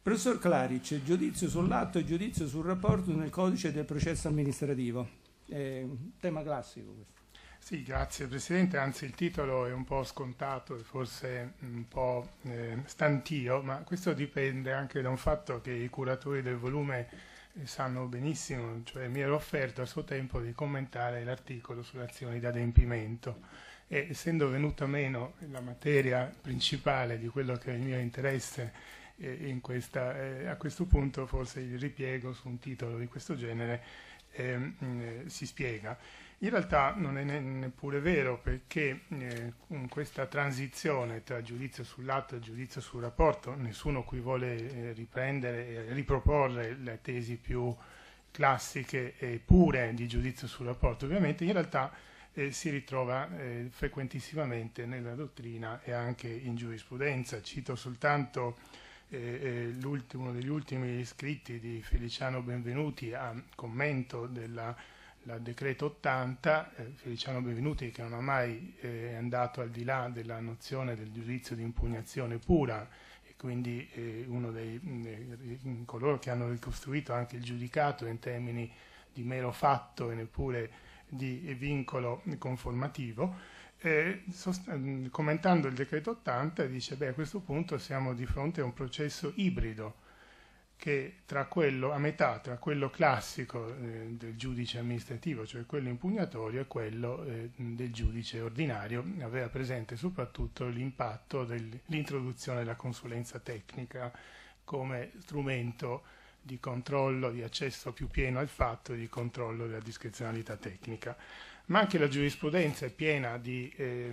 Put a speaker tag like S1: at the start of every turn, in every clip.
S1: Professor Clarice, giudizio sull'atto e giudizio sul rapporto nel codice del processo amministrativo. È un tema classico questo. Sì, grazie Presidente, anzi il titolo
S2: è un po' scontato, e forse un po' eh, stantio, ma questo dipende anche da un fatto che i curatori del volume eh, sanno benissimo, cioè mi ero offerto a suo tempo di commentare l'articolo sulle azioni di adempimento e essendo venuta meno la materia principale di quello che è il mio interesse eh, questa, eh, a questo punto forse il ripiego su un titolo di questo genere mh, ehm, eh, si spiega. In realtà non è neppure vero perché eh, con questa transizione tra giudizio sull'atto e giudizio sul rapporto, nessuno qui vuole eh, riprendere e riproporre le tesi più classiche e pure di giudizio sul rapporto, ovviamente in realtà eh, si ritrova eh, frequentissimamente nella dottrina e anche in giurisprudenza. Cito soltanto eh, uno degli ultimi iscritti di Feliciano Benvenuti a commento della la decreto 80, eh, Feliciano Benvenuti che non ha mai eh, andato al di là della nozione del giudizio di impugnazione pura e quindi eh, uno dei mh, mm, eh, coloro che hanno ricostruito anche il giudicato in termini di mero fatto e neppure di vincolo conformativo, e ehm, commentando il decreto 80 dice beh a questo punto siamo di fronte a un processo ibrido che tra quello a metà tra quello classico eh, del giudice amministrativo cioè quello impugnatorio e quello eh, del giudice ordinario aveva presente soprattutto l'impatto dell'introduzione della consulenza tecnica come strumento di controllo di accesso più pieno al fatto e di controllo della discrezionalità tecnica ma anche la giurisprudenza è piena di, eh,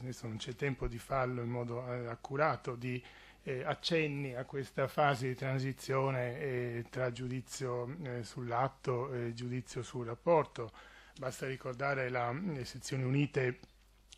S2: adesso non c'è tempo di farlo in modo eh, accurato, di eh, accenni a questa fase di transizione eh, tra giudizio eh, sull'atto e giudizio sul rapporto. Basta ricordare la, le sezioni unite,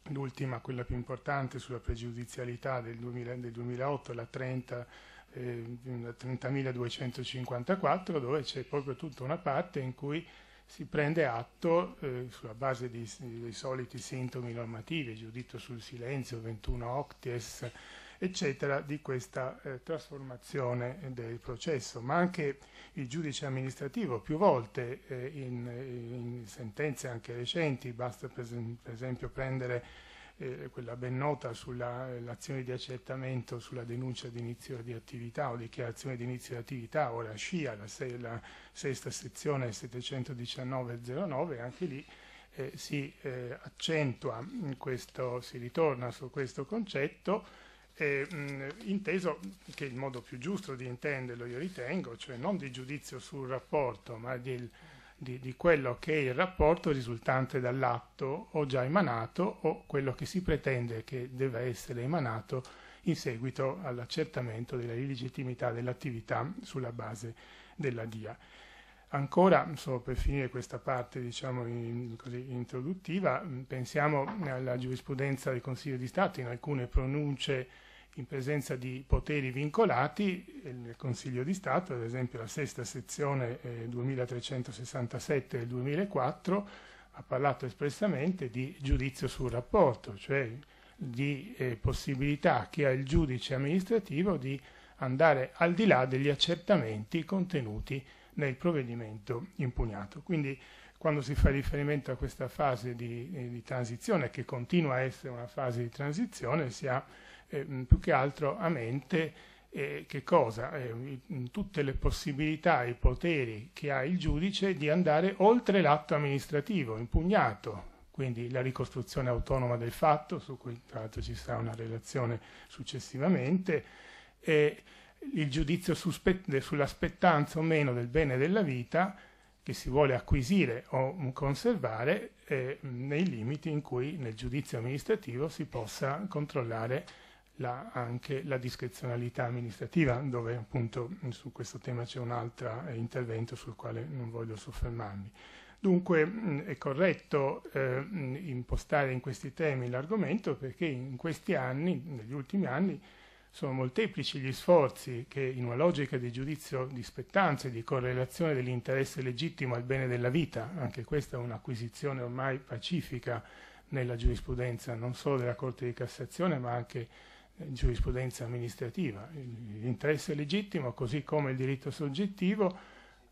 S2: l'ultima, quella più importante sulla pregiudizialità del, 2000, del 2008, la 30. 30.254 dove c'è proprio tutta una parte in cui si prende atto, eh, sulla base di, dei soliti sintomi normativi, giudizio sul silenzio, 21 octies, eccetera, di questa eh, trasformazione del processo, ma anche il giudice amministrativo più volte eh, in, in, sentenze anche recenti, basta per esempio prendere eh, quella ben nota sull'azione eh, di accertamento sulla denuncia di inizio di attività o dichiarazione di inizio di attività, ora SCIA, la, se, la sesta sezione 719-09, anche lì eh, si eh, accentua mm, questo, si ritorna su questo concetto, eh, mh, mm, inteso che il modo più giusto di intenderlo io ritengo, cioè non di giudizio sul rapporto, ma del di, di quello che è il rapporto risultante dall'atto o già emanato o quello che si pretende che debba essere emanato in seguito all'accertamento della illegittimità dell'attività sulla base della DIA. Ancora, solo per finire questa parte diciamo, in, così, introduttiva, pensiamo alla giurisprudenza del Consiglio di Stato in alcune pronunce in presenza di poteri vincolati, eh, nel Consiglio di Stato, ad esempio la sesta sezione eh, 2367 del 2004, ha parlato espressamente di giudizio sul rapporto, cioè di eh, possibilità che ha il giudice amministrativo di andare al di là degli accertamenti contenuti nel provvedimento impugnato. Quindi quando si fa riferimento a questa fase di, eh, di transizione, che continua a essere una fase di transizione, si ha eh, più che altro a mente eh, che cosa? Eh, tutte le possibilità e i poteri che ha il giudice di andare oltre l'atto amministrativo impugnato, quindi la ricostruzione autonoma del fatto, su cui tra l'altro ci sarà una relazione successivamente, il giudizio sull'aspettanza o meno del bene della vita, che si vuole acquisire o conservare eh, nei limiti in cui nel giudizio amministrativo si possa controllare la, anche la discrezionalità amministrativa, dove appunto su questo tema c'è un altro eh, intervento sul quale non voglio soffermarmi. Dunque mh, è corretto eh, impostare in questi temi l'argomento perché in questi anni, negli ultimi anni, sono molteplici gli sforzi che, in una logica di giudizio di spettanza e di correlazione dell'interesse legittimo al bene della vita, anche questa è un'acquisizione ormai pacifica nella giurisprudenza, non solo della Corte di Cassazione, ma anche eh, giurisprudenza amministrativa. L'interesse legittimo, così come il diritto soggettivo,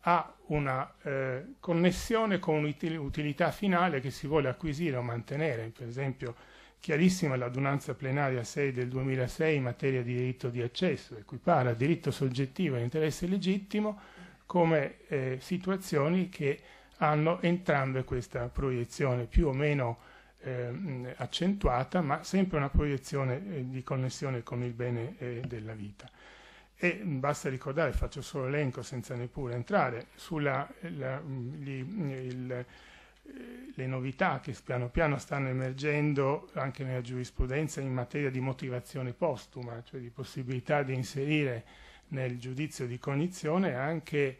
S2: ha una eh, connessione con un'utilità finale che si vuole acquisire o mantenere, per esempio chiarissima l'adunanza plenaria 6 del 2006 in materia di diritto di accesso, equipara diritto soggettivo e interesse legittimo come eh, situazioni che hanno entrambe questa proiezione più o meno eh, accentuata, ma sempre una proiezione eh, di connessione con il bene eh, della vita. E basta ricordare, faccio solo elenco senza neppure entrare, sulla la, gli, il, le novità che piano piano stanno emergendo anche nella giurisprudenza in materia di motivazione postuma, cioè di possibilità di inserire nel giudizio di cognizione anche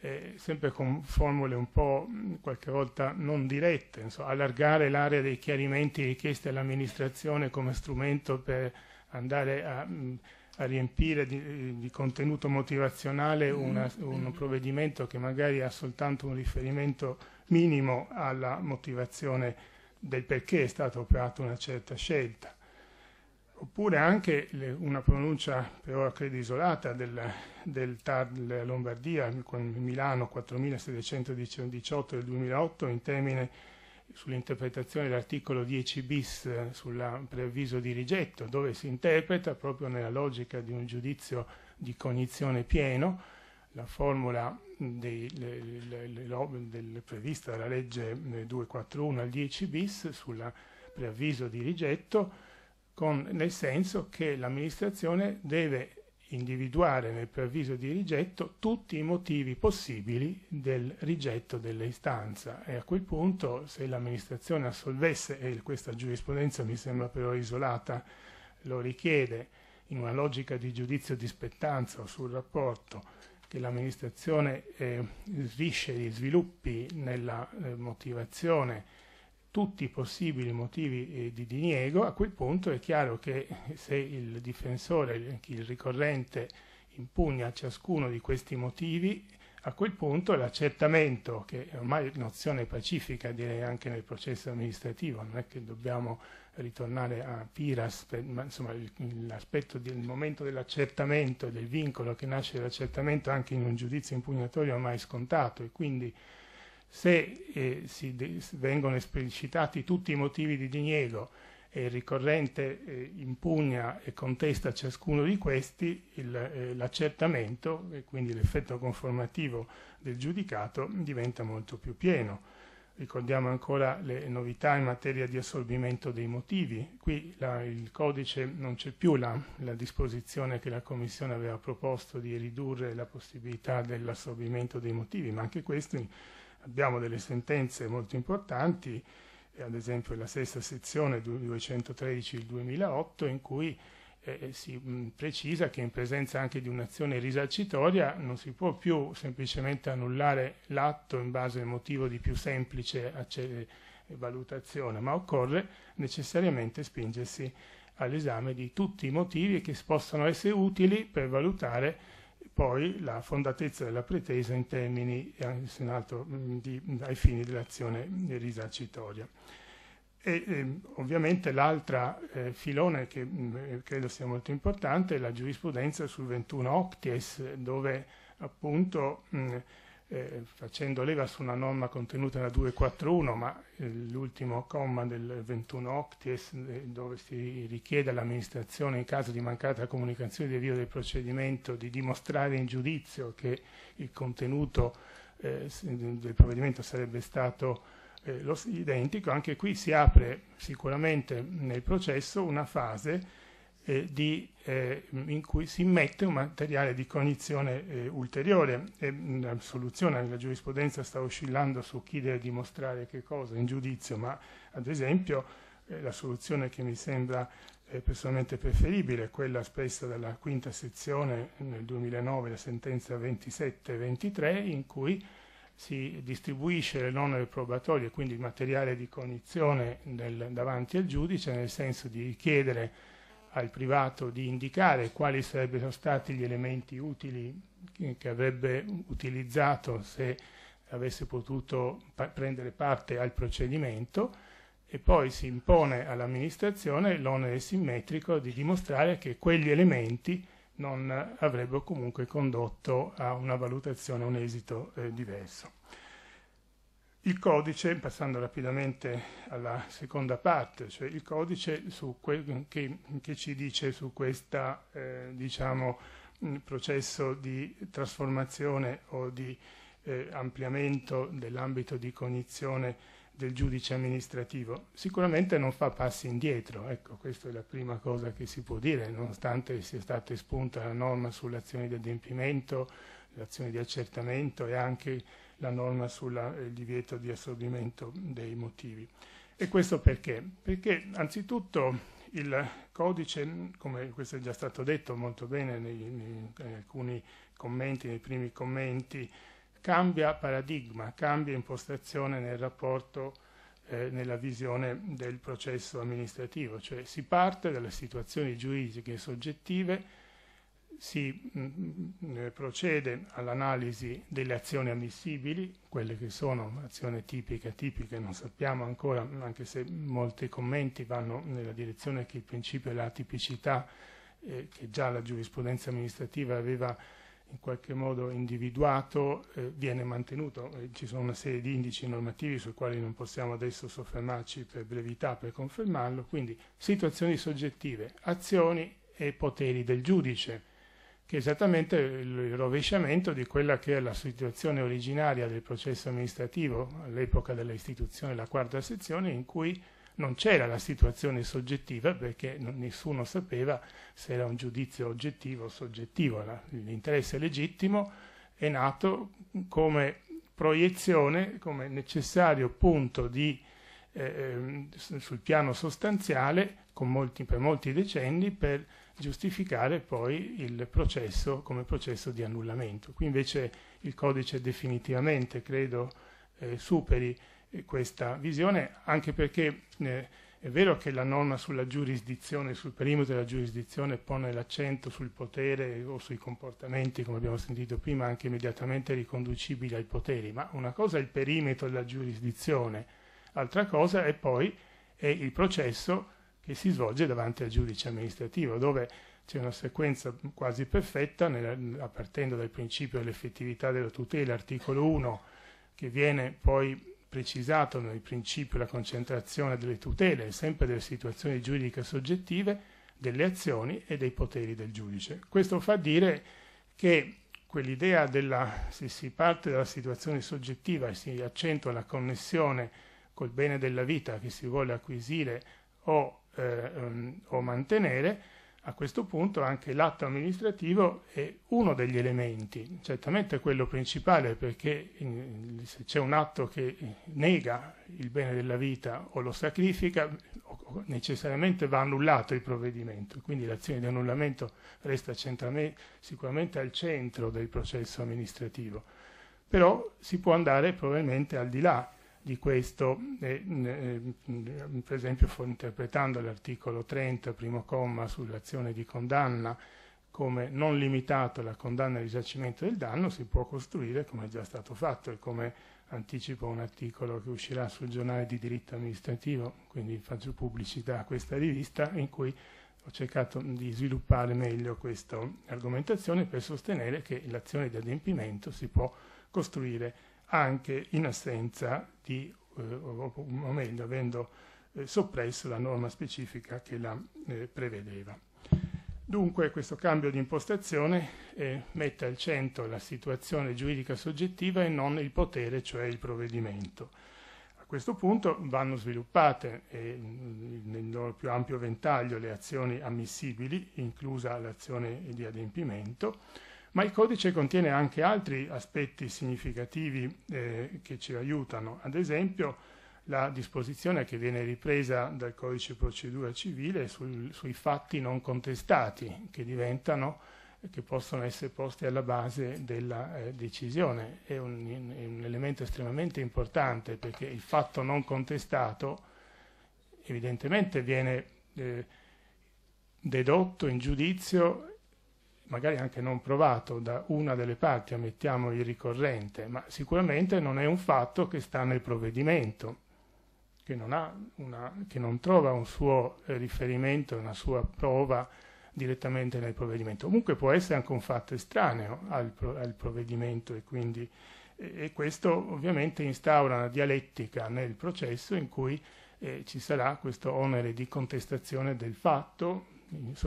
S2: eh, sempre con formule un po' mm, qualche volta non dirette, insomma, allargare l'area dei chiarimenti richiesti all'amministrazione come strumento per andare a, mm, a riempire di, eh, di, contenuto motivazionale una, un provvedimento che magari ha soltanto un riferimento minimo alla motivazione del perché è stata operata una certa scelta. Oppure anche le, una pronuncia, per ora credo isolata, del, del TAR della Lombardia, con Milano 4718 del 2008, in termine sull'interpretazione dell'articolo 10 bis sul preavviso di rigetto, dove si interpreta proprio nella logica di un giudizio di cognizione pieno, la formula prevista dalla legge 241 eh, al 10 bis sul preavviso di rigetto, con, nel senso che l'amministrazione deve individuare nel preavviso di rigetto tutti i motivi possibili del rigetto dell'istanza e a quel punto se l'amministrazione assolvesse, e questa giurisprudenza mi sembra però isolata, lo richiede in una logica di giudizio di spettanza o sul rapporto che l'amministrazione eh, svisce gli sviluppi nella eh, motivazione tutti i possibili motivi eh, di diniego, a quel punto è chiaro che se il difensore, il ricorrente, impugna ciascuno di questi motivi, a quel punto l'accertamento, che è ormai nozione pacifica direi anche nel processo amministrativo, non è che dobbiamo ritornare a Piras, ma insomma l'aspetto del momento dell'accertamento, del vincolo che nasce dall'accertamento anche in un giudizio impugnatorio ormai scontato e quindi se eh, vengono esplicitati tutti i motivi di diniego e il ricorrente eh, impugna e contesta ciascuno di questi eh, l'accertamento e quindi l'effetto conformativo del giudicato diventa molto più pieno. Ricordiamo ancora le novità in materia di assorbimento dei motivi. Qui la, il codice non c'è più la, la, disposizione che la Commissione aveva proposto di ridurre la possibilità dell'assorbimento dei motivi, ma anche questo abbiamo delle sentenze molto importanti ad esempio la stessa sezione 213 del 2008 in cui eh, eh, si mh, precisa che in presenza anche di un'azione risarcitoria non si può più semplicemente annullare l'atto in base al motivo di più semplice eh, valutazione, ma occorre necessariamente spingersi all'esame di tutti i motivi che possono essere utili per valutare poi la fondatezza della pretesa in termini in eh, alto, mm, di, ai fini dell'azione risarcitoria. E, eh, ovviamente l'altra eh, filone che mh, mm, eh, credo sia molto importante è la giurisprudenza sul 21 Octies, dove appunto mh, mm, eh, facendo leva su una norma contenuta nella 241, ma eh, l'ultimo comma del 21 Octies, eh, dove si richiede all'amministrazione in caso di mancata comunicazione di avvio del procedimento di dimostrare in giudizio che il contenuto eh, del provvedimento sarebbe stato lo, identico, anche qui si apre sicuramente nel processo una fase eh, di, eh, in cui si immette un materiale di cognizione eh, ulteriore. E, mm, la soluzione nella giurisprudenza sta oscillando su chi deve dimostrare che cosa in giudizio, ma ad esempio eh, la soluzione che mi sembra eh, personalmente preferibile, è quella espressa dalla quinta sezione nel 2009, la sentenza 27-23, in cui si distribuisce le nonne probatorie, quindi il materiale di cognizione del, davanti al giudice, nel senso di chiedere al privato di indicare quali sarebbero stati gli elementi utili che avrebbe utilizzato se avesse potuto pa prendere parte al procedimento e poi si impone all'amministrazione l'onere simmetrico di dimostrare che quegli elementi non avrebbero comunque condotto a una valutazione, a un esito eh, diverso. Il codice, passando rapidamente alla seconda parte, cioè il codice che, che, ci dice su questo eh, diciamo, mm, processo di trasformazione o di eh, ampliamento dell'ambito di cognizione del giudice amministrativo, sicuramente non fa passi indietro, ecco, questa è la prima cosa che si può dire, nonostante sia stata espunta la norma sull'azione di adempimento, l'azione di accertamento e anche la norma sul divieto di assorbimento dei motivi. E questo perché? Perché anzitutto il codice, come questo è già stato detto molto bene nei, in alcuni commenti, nei primi commenti, cambia paradigma, cambia impostazione nel rapporto, eh, nella visione del processo amministrativo, cioè si parte dalle situazioni giuridiche soggettive si mh, mm, mm, procede all'analisi delle azioni ammissibili, quelle che sono azioni tipiche, atipiche, non sappiamo ancora, anche se molti commenti vanno nella direzione che il principio dell'atipicità, eh, che già la giurisprudenza amministrativa aveva in qualche modo individuato, eh, viene mantenuto. Eh, ci sono una serie di indici normativi sui quali non possiamo adesso soffermarci per brevità per confermarlo, quindi situazioni soggettive, azioni e poteri del giudice che è esattamente il rovesciamento di quella che è la situazione originaria del processo amministrativo all'epoca dell'istituzione della quarta sezione in cui non c'era la situazione soggettiva perché nessuno sapeva se era un giudizio oggettivo o soggettivo. L'interesse legittimo è nato come proiezione, come necessario punto di, eh, ehm, sul piano sostanziale molti, per molti decenni per giustificare poi il processo come processo di annullamento. Qui invece il codice definitivamente, credo, eh, superi eh, questa visione, anche perché eh, è vero che la norma sulla giurisdizione, sul perimetro della giurisdizione pone l'accento sul potere o sui comportamenti, come abbiamo sentito prima, anche immediatamente riconducibili ai poteri, ma una cosa è il perimetro della giurisdizione, altra cosa è poi è il processo che si svolge davanti al giudice amministrativo, dove c'è una sequenza quasi perfetta, nella, partendo dal principio dell'effettività della tutela, articolo 1, che viene poi precisato nel principio la concentrazione delle tutele, sempre delle situazioni giuridiche soggettive, delle azioni e dei poteri del giudice. Questo fa dire che quell'idea della, se si parte dalla situazione soggettiva e si accentua la connessione col bene della vita che si vuole acquisire o eh, ehm, o mantenere, a questo punto anche l'atto amministrativo è uno degli elementi, certamente quello principale perché se c'è un atto che nega il bene della vita o lo sacrifica, necessariamente va annullato il provvedimento, quindi l'azione di annullamento resta sicuramente al centro del processo amministrativo, però si può andare probabilmente al di là di questo, eh, eh, per esempio interpretando l'articolo 30, primo comma, sull'azione di condanna come non limitato alla condanna e al risarcimento del danno, si può costruire, come è già stato fatto e come anticipo un articolo che uscirà sul giornale di diritto amministrativo, quindi faccio pubblicità a questa rivista, in cui ho cercato di sviluppare meglio questa argomentazione per sostenere che l'azione di adempimento si può costruire anche in assenza di, eh, o, meglio, avendo eh, soppresso la norma specifica che la eh, prevedeva. Dunque questo cambio di impostazione eh, mette al centro la situazione giuridica soggettiva e non il potere, cioè il provvedimento. A questo punto vanno sviluppate eh, nel loro più ampio ventaglio le azioni ammissibili, inclusa l'azione di adempimento, ma il codice contiene anche altri aspetti significativi eh, che ci aiutano, ad esempio la disposizione che viene ripresa dal codice procedura civile sul, sui fatti non contestati che diventano che possono essere posti alla base della eh, decisione. È un, è un, elemento estremamente importante perché il fatto non contestato evidentemente viene eh, dedotto in giudizio magari anche non provato da una delle parti, ammettiamo il ricorrente, ma sicuramente non è un fatto che sta nel provvedimento, che non, una, che non trova un suo eh, riferimento, una sua prova direttamente nel provvedimento. Comunque può essere anche un fatto estraneo al, pro, al provvedimento e quindi eh, e questo ovviamente instaura una dialettica nel processo in cui eh, ci sarà questo onere di contestazione del fatto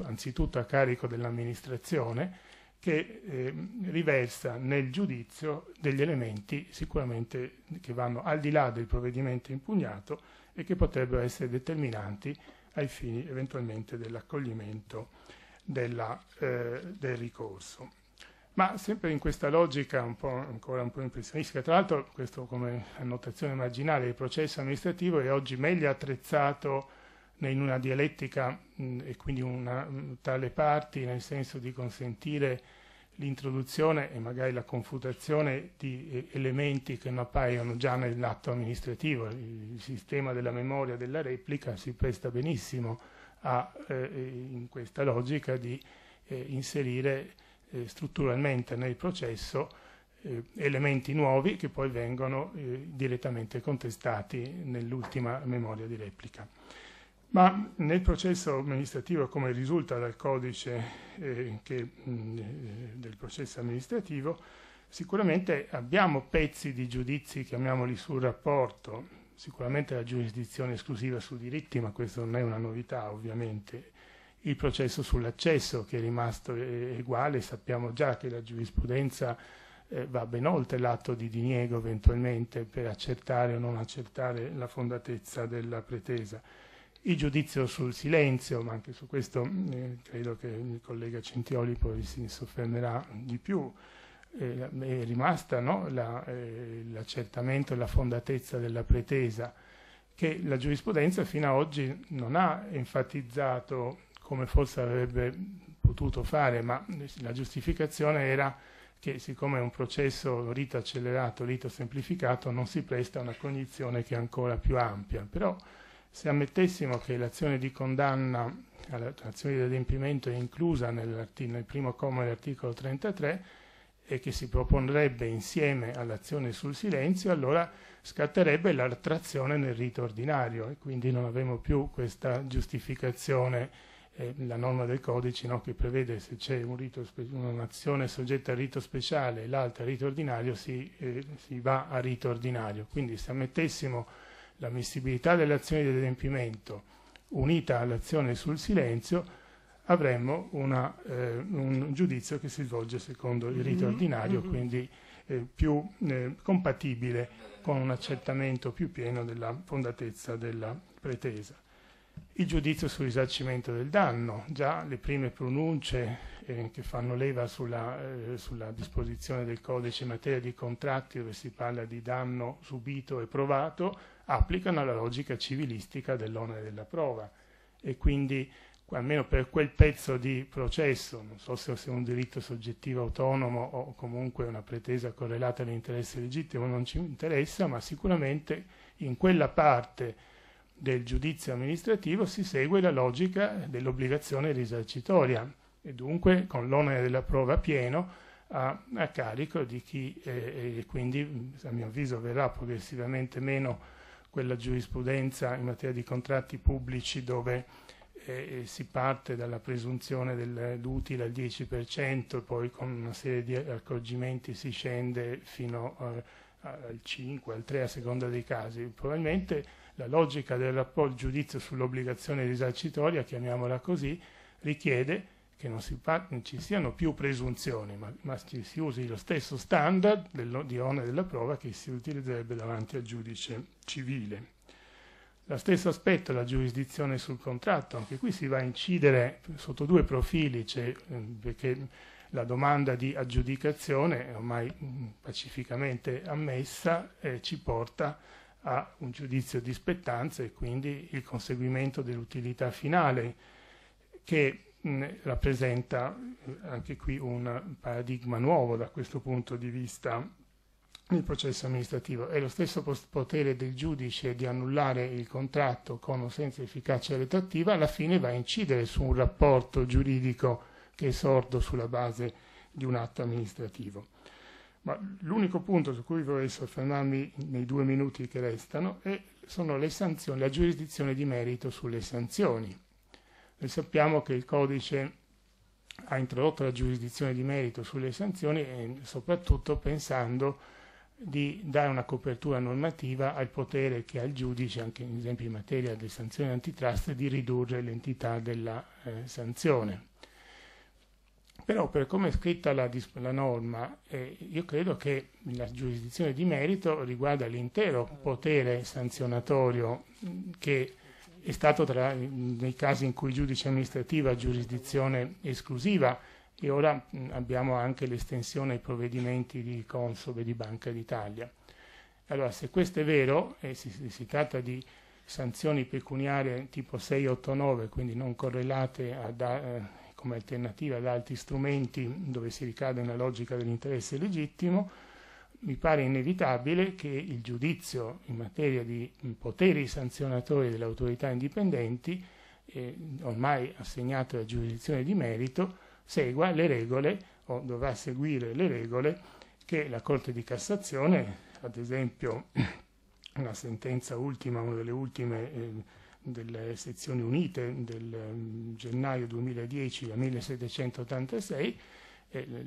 S2: anzitutto a carico dell'amministrazione, che eh, riversa nel giudizio degli elementi sicuramente che vanno al di là del provvedimento impugnato e che potrebbero essere determinanti ai fini eventualmente dell'accoglimento della, eh, del ricorso. Ma sempre in questa logica un po', ancora un po' impressionistica, tra l'altro questo come annotazione marginale, il processo amministrativo è oggi meglio attrezzato in una dialettica e quindi una, tra le parti, nel senso di consentire l'introduzione e magari la confutazione di elementi che non appaiono già nell'atto amministrativo. Il, sistema della memoria della replica si presta benissimo a, eh, eh in questa logica di eh, inserire eh, strutturalmente nel processo eh, elementi nuovi che poi vengono eh, direttamente contestati nell'ultima memoria di replica. Ma nel processo amministrativo, come risulta dal codice eh, che, mh, mm, eh, del processo amministrativo, sicuramente abbiamo pezzi di giudizi, chiamiamoli sul rapporto, sicuramente la giurisdizione esclusiva sui diritti, ma questa non è una novità ovviamente, il processo sull'accesso che è rimasto eh, uguale, sappiamo già che la giurisprudenza eh, va ben oltre l'atto di diniego eventualmente per accertare o non accertare la fondatezza della pretesa il giudizio sul silenzio, ma anche su questo eh, credo che il collega Centioli poi si soffermerà di più, eh, è rimasta no? la, eh, l'accertamento e la fondatezza della pretesa che la giurisprudenza fino ad oggi non ha enfatizzato come forse avrebbe potuto fare, ma la giustificazione era che siccome è un processo rito accelerato, rito semplificato, non si presta a una cognizione che è ancora più ampia. Però se ammettessimo che l'azione di condanna, l'azione di adempimento è inclusa nel primo comma dell'articolo 33 e che si propondrebbe insieme all'azione sul silenzio, allora scatterebbe la trazione nel rito ordinario e quindi non avremo più questa giustificazione eh, la norma del codice no, che prevede se c'è un un'azione soggetta a rito speciale e l'altra a rito ordinario si, eh, si, va a rito ordinario. Quindi se ammettessimo l'ammissibilità delle azioni di adempimento unita all'azione sul silenzio, avremmo una, eh, un giudizio che si svolge secondo il rito mm-hmm. ordinario, mm-hmm. quindi eh, più eh, compatibile con un accettamento più pieno della fondatezza della pretesa il giudizio sul risarcimento del danno, già le prime pronunce eh, che fanno leva sulla, eh, sulla, disposizione del codice in materia di contratti dove si parla di danno subito e provato, applicano alla logica civilistica dell'onere della prova e quindi almeno per quel pezzo di processo, non so se sia un diritto soggettivo autonomo o comunque una pretesa correlata all'interesse legittimo, non ci interessa, ma sicuramente in quella parte del giudizio amministrativo si segue la logica dell'obbligazione risarcitoria e dunque con l'onere della prova pieno a, a carico di chi eh, eh e quindi mm, a mio avviso verrà progressivamente meno quella giurisprudenza in materia di contratti pubblici dove eh, eh si parte dalla presunzione dell'utile al 10% poi con una serie di accorgimenti si scende fino a eh, al 5, al 3 a seconda dei casi. Probabilmente la logica del rapporto giudizio sull'obbligazione risarcitoria, chiamiamola così, richiede che non, si, non ci siano più presunzioni, ma, ma, ci si usi lo stesso standard del, di onere della prova che si utilizzerebbe davanti al giudice civile. Lo stesso aspetto la giurisdizione sul contratto, anche qui si va a incidere sotto due profili, cioè, perché la domanda di aggiudicazione, ormai mm, pacificamente ammessa, eh, ci porta a un giudizio di spettanza e quindi il conseguimento dell'utilità finale, che mh, mm, rappresenta eh, anche qui un paradigma nuovo da questo punto di vista nel processo amministrativo. È lo stesso potere del giudice di annullare il contratto con o senza efficacia retrattiva, alla fine va a incidere su un rapporto giuridico che è sordo sulla base di un atto amministrativo. Ma l'unico punto su cui vorrei soffermarmi nei due minuti che restano è, sono le sanzioni, la giurisdizione di merito sulle sanzioni. Noi sappiamo che il codice ha introdotto la giurisdizione di merito sulle sanzioni eh, soprattutto pensando di dare una copertura normativa al potere che ha il giudice, anche ad esempio in materia di sanzioni antitrust, di ridurre l'entità della eh, sanzione. Però per come è scritta la, la norma, eh, io credo che la giurisdizione di merito riguarda l'intero potere sanzionatorio mm, che è stato tra, nei casi in cui il giudice amministrativo ha giurisdizione esclusiva e ora mh, mm, abbiamo anche l'estensione ai provvedimenti di Consob e di Banca d'Italia. Allora, se questo è vero, e si, si tratta di sanzioni pecuniarie tipo 689, quindi non correlate a, da, eh, come alternativa ad altri strumenti dove si ricade nella logica dell'interesse legittimo, mi pare inevitabile che il giudizio in materia di poteri sanzionatori delle autorità indipendenti, eh, ormai assegnato alla giurisdizione di merito, segua le regole o dovrà seguire le regole che la Corte di Cassazione, ad esempio una sentenza ultima, una delle ultime eh, delle sezioni unite del mm, gennaio 2010 a 1786,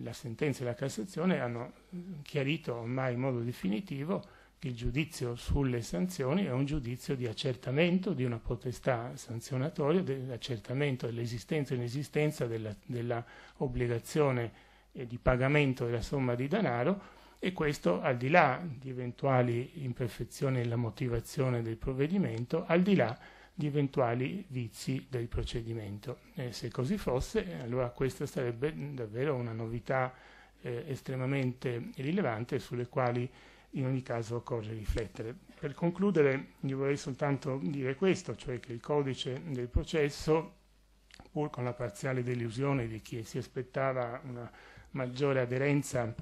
S2: la sentenza e la Cassazione hanno mm, chiarito ormai in modo definitivo che il giudizio sulle sanzioni è un giudizio di accertamento di una potestà sanzionatoria, dell'accertamento dell'esistenza e inesistenza della, della obbligazione di pagamento della somma di denaro e questo al di là di eventuali imperfezioni nella motivazione del provvedimento, al di là di eventuali vizi del procedimento. E se così fosse, allora questa sarebbe davvero una novità eh, estremamente rilevante sulle quali in ogni caso occorre riflettere. Per concludere, io vorrei soltanto dire questo, cioè che il codice del processo, pur con la parziale delusione di chi si aspettava una maggiore aderenza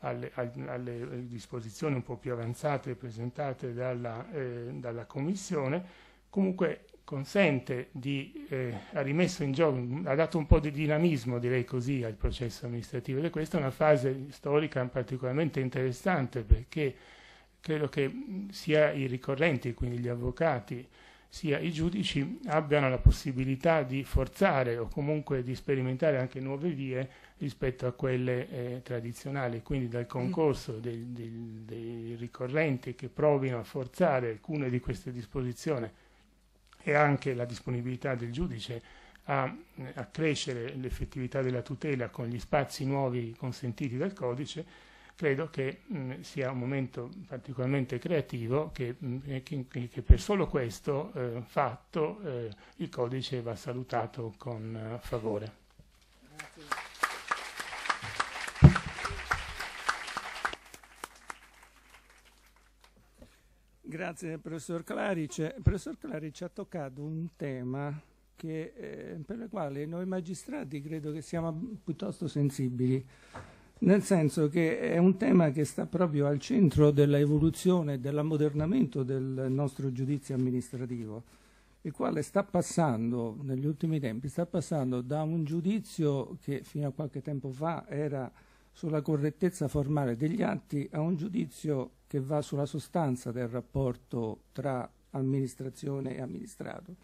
S2: alle, alle disposizioni un po' più avanzate presentate dalla, eh, dalla Commissione, comunque consente di, eh, ha rimesso in gioco, ha dato un po' di dinamismo, direi così, al processo amministrativo ed è questa una fase storica particolarmente interessante perché credo che sia i ricorrenti, quindi gli avvocati, sia i giudici abbiano la possibilità di forzare o comunque di sperimentare anche nuove vie rispetto a quelle eh, tradizionali, quindi dal concorso dei, mm. dei, dei ricorrenti che provino a forzare alcune di queste disposizioni e anche la disponibilità del giudice a accrescere l'effettività della tutela con gli spazi nuovi consentiti dal codice, credo che mh, sia un momento particolarmente creativo che, mh, che, che per solo questo eh, fatto eh, il codice va salutato con eh, favore.
S1: Grazie professor Clarice. Professor Clarice ha toccato un tema che, eh, per il quale noi magistrati credo che siamo piuttosto sensibili, nel senso che è un tema che sta proprio al centro dell'evoluzione e dell'ammodernamento del nostro giudizio amministrativo, il quale sta passando, negli ultimi tempi, sta passando da un giudizio che fino a qualche tempo fa era sulla correttezza formale degli atti a un giudizio che va sulla sostanza del rapporto tra amministrazione e amministrato.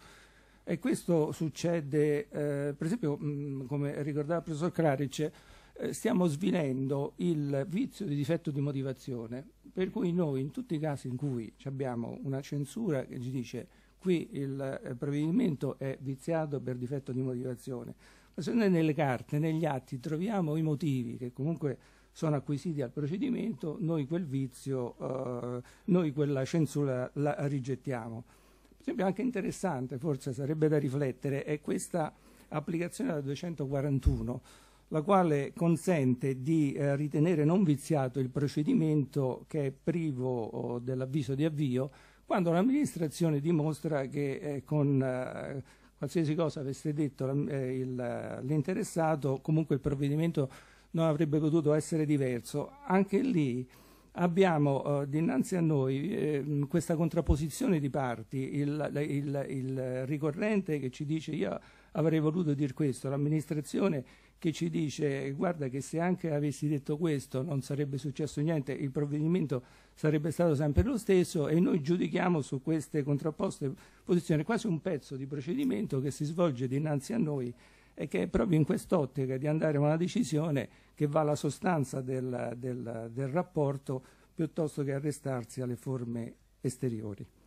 S1: E questo succede, eh, per esempio, mh, mm, come ricordava il professor Crarice, eh, stiamo svilendo il vizio di difetto di motivazione, per cui noi in tutti i casi in cui abbiamo una censura che ci dice qui il eh, provvedimento è viziato per difetto di motivazione, ma se noi nelle carte, negli atti troviamo i motivi che comunque sono acquisiti al procedimento, noi quel vizio, eh, noi quella censura la rigettiamo. Per esempio anche interessante, forse sarebbe da riflettere, è questa applicazione della 241, la quale consente di eh, ritenere non viziato il procedimento che è privo dell'avviso di avvio quando l'amministrazione dimostra che eh, con eh, qualsiasi cosa avesse detto eh, l'interessato, comunque il provvedimento non avrebbe potuto essere diverso. Anche lì abbiamo eh, dinanzi a noi eh, questa contrapposizione di parti, il, il, il ricorrente che ci dice io avrei voluto dire questo, l'amministrazione che ci dice guarda che se anche avessi detto questo non sarebbe successo niente, il provvedimento sarebbe stato sempre lo stesso e noi giudichiamo su queste contrapposte posizioni quasi un pezzo di procedimento che si svolge dinanzi a noi e che è proprio in quest'ottica di andare a una decisione che va alla sostanza del, del, del rapporto piuttosto che arrestarsi alle forme esteriori.